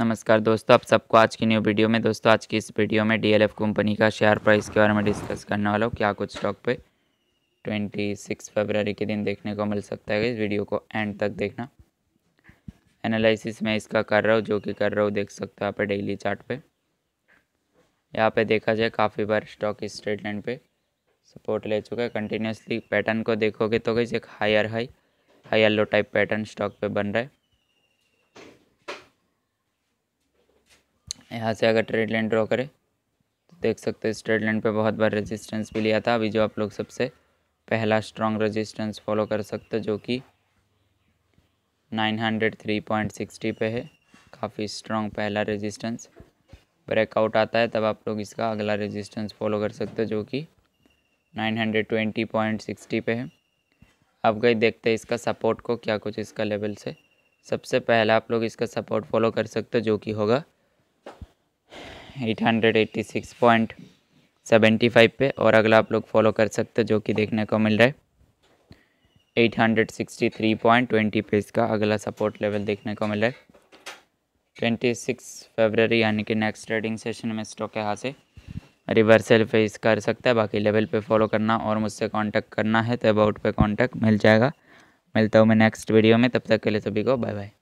नमस्कार दोस्तों आप सबको आज की न्यू वीडियो में दोस्तों आज की इस वीडियो में डीएलएफ कंपनी का शेयर प्राइस के बारे में डिस्कस करने वाला हूँ क्या कुछ स्टॉक पे 26 फरवरी के दिन देखने को मिल सकता है इस वीडियो को एंड तक देखना एनालिसिस मैं इसका कर रहा हूँ जो कि कर रहा हूँ देख सकते हो यहाँ पर डेली चार्ट पे यहाँ पर देखा जाए काफ़ी बार स्टॉक इस स्ट्रेट लाइन पे सपोर्ट ले चुका है कंटिन्यूसली पैटर्न को देखोगे तो एक हायर हाई हाई एल्लो टाइप पैटर्न स्टॉक पर बन रहा है यहाँ से अगर ट्रेड लाइन ड्रॉ करें तो देख सकते हो ट्रेड लाइन पे बहुत बार रेजिस्टेंस भी लिया था अभी जो आप लोग सबसे पहला स्ट्रॉन्ग रेजिस्टेंस फॉलो कर सकते हो जो कि 903.60 पे है काफ़ी स्ट्रॉन्ग पहला रेजिस्टेंस ब्रेकआउट आता है तब आप लोग इसका अगला रेजिस्टेंस फॉलो कर सकते हो जो कि 920.60 पे है अब गए देखते हैं इसका सपोर्ट को क्या कुछ इसका लेवल से सबसे पहला आप लोग इसका सपोर्ट फॉलो कर सकते हो जो कि होगा 886.75 पे और अगला आप लोग फॉलो कर सकते हो जो कि देखने को मिल रहा है 863.20 पे इसका अगला सपोर्ट लेवल देखने को मिल रहा है 26 फरवरी यानी कि नेक्स्ट ट्रेडिंग सेशन में स्टॉक यहाँ से रिवर्सल फेस कर सकता है बाकी लेवल पे फॉलो करना और मुझसे कांटेक्ट करना है तो अबाउट पे कांटेक्ट मिल जाएगा मिलता हूँ मैं नेक्स्ट वीडियो में तब तक के लिए सभी को बाय बाय